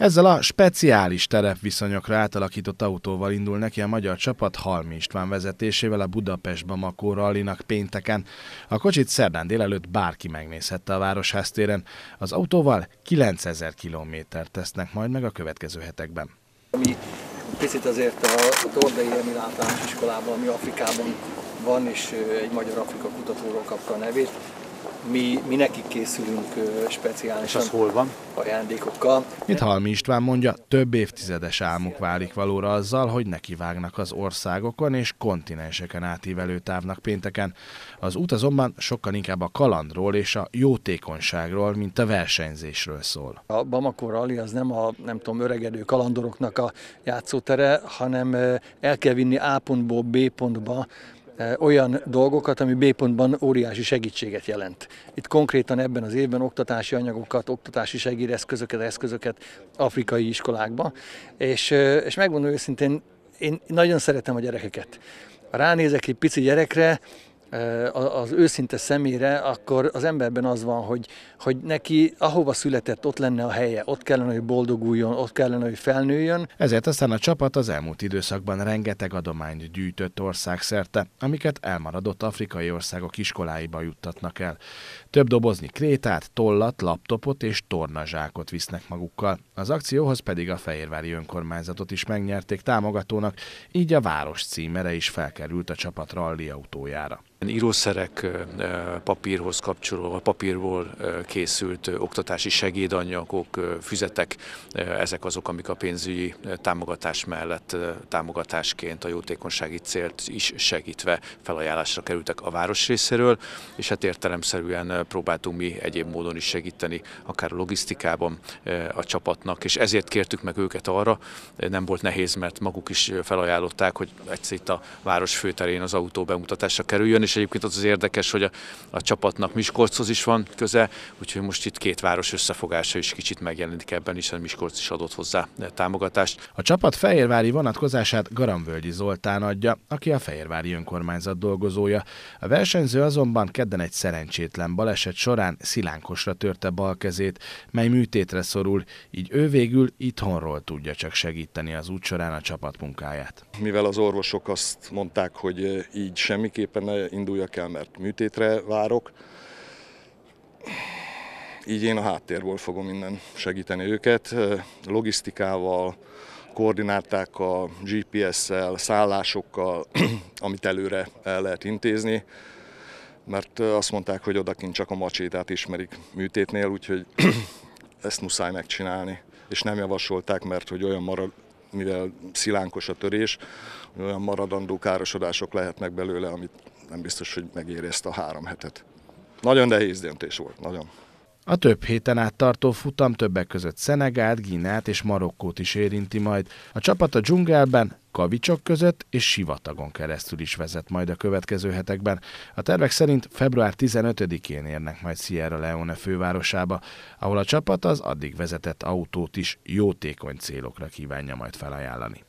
Ezzel a speciális terepviszonyokra átalakított autóval indul neki a magyar csapat Halmi István vezetésével a Budapest-Bamako rallinak pénteken. A kocsit szerdán délelőtt bárki megnézhette a Városháztéren. Az autóval 9000 kilométert tesznek majd meg a következő hetekben. Mi picit azért a Tordai Emil általános iskolában, ami Afrikában van, és egy magyar Afrika kutatóról kapta a nevét mi, mi nekik készülünk speciálisan. az hol van? Ajándékokkal. Mint Halmi István mondja, több évtizedes álmuk válik valóra azzal, hogy nekivágnak az országokon és kontinenseken átívelő távnak pénteken. Az út azonban sokkal inkább a kalandról és a jótékonyságról, mint a versenyzésről szól. A Bamako Rally az nem a nem tudom, öregedő kalandoroknak a játszótere, hanem el kell vinni A pontból B pontba olyan dolgokat, ami B pontban óriási segítséget jelent. Itt konkrétan ebben az évben oktatási anyagokat, oktatási segédeszközöket, eszközöket afrikai iskolákba, és, és megmondom őszintén, én nagyon szeretem a gyerekeket. ránézek egy pici gyerekre, az őszinte szemére, akkor az emberben az van, hogy, hogy neki ahova született, ott lenne a helye, ott kellene, hogy boldoguljon, ott kellene, hogy felnőjön. Ezért aztán a csapat az elmúlt időszakban rengeteg adományt gyűjtött országszerte, amiket elmaradott afrikai országok iskoláiba juttatnak el. Több dobozni krétát, tollat, laptopot és tornazsákot visznek magukkal. Az akcióhoz pedig a Fehérvári önkormányzatot is megnyerték támogatónak, így a város címere is felkerült a csapat ralli autójára. Írószerek papírhoz kapcsoló, papírból készült oktatási segédanyagok, füzetek, ezek azok, amik a pénzügyi támogatás mellett támogatásként a jótékonysági célt is segítve felajánlásra kerültek a város részéről, és hát értelemszerűen próbáltunk mi egyéb módon is segíteni, akár a logisztikában a csapatnak, és ezért kértük meg őket arra, nem volt nehéz, mert maguk is felajánlották, hogy egyszer itt a város főterén az autó bemutatásra kerüljön, és egyébként az az érdekes, hogy a, a csapatnak Miskolchoz is van köze, úgyhogy most itt két város összefogása is kicsit megjelenik ebben, hiszen Miskolc is adott hozzá eh, támogatást. A csapat Fehérvári vonatkozását Garamvölgyi Zoltán adja, aki a Fehérvári önkormányzat dolgozója. A versenyző azonban kedden egy szerencsétlen baleset során szilánkosra törte bal kezét, mely műtétre szorul, így ő végül itthonról tudja csak segíteni az út során a csapat munkáját. Mivel az orvosok azt mondták, hogy eh, így semmiképpen eh, induljak el, mert műtétre várok. Így én a háttérból fogom minden segíteni őket, logisztikával, koordinátákkal, GPS-szel, szállásokkal, amit előre el lehet intézni, mert azt mondták, hogy odakint csak a macsétát ismerik műtétnél, úgyhogy ezt muszáj megcsinálni. És nem javasolták, mert hogy olyan marad, mivel szilánkos a törés, olyan maradandó károsodások lehetnek belőle, amit nem biztos, hogy megéri ezt a három hetet. Nagyon nehéz döntés volt, nagyon. A több héten át tartó futam többek között Szenegát, Gínát és Marokkót is érinti majd. A csapat a dzsungelben, kavicsok között és sivatagon keresztül is vezet majd a következő hetekben. A tervek szerint február 15-én érnek majd Sierra Leone fővárosába, ahol a csapat az addig vezetett autót is jótékony célokra kívánja majd felajánlani.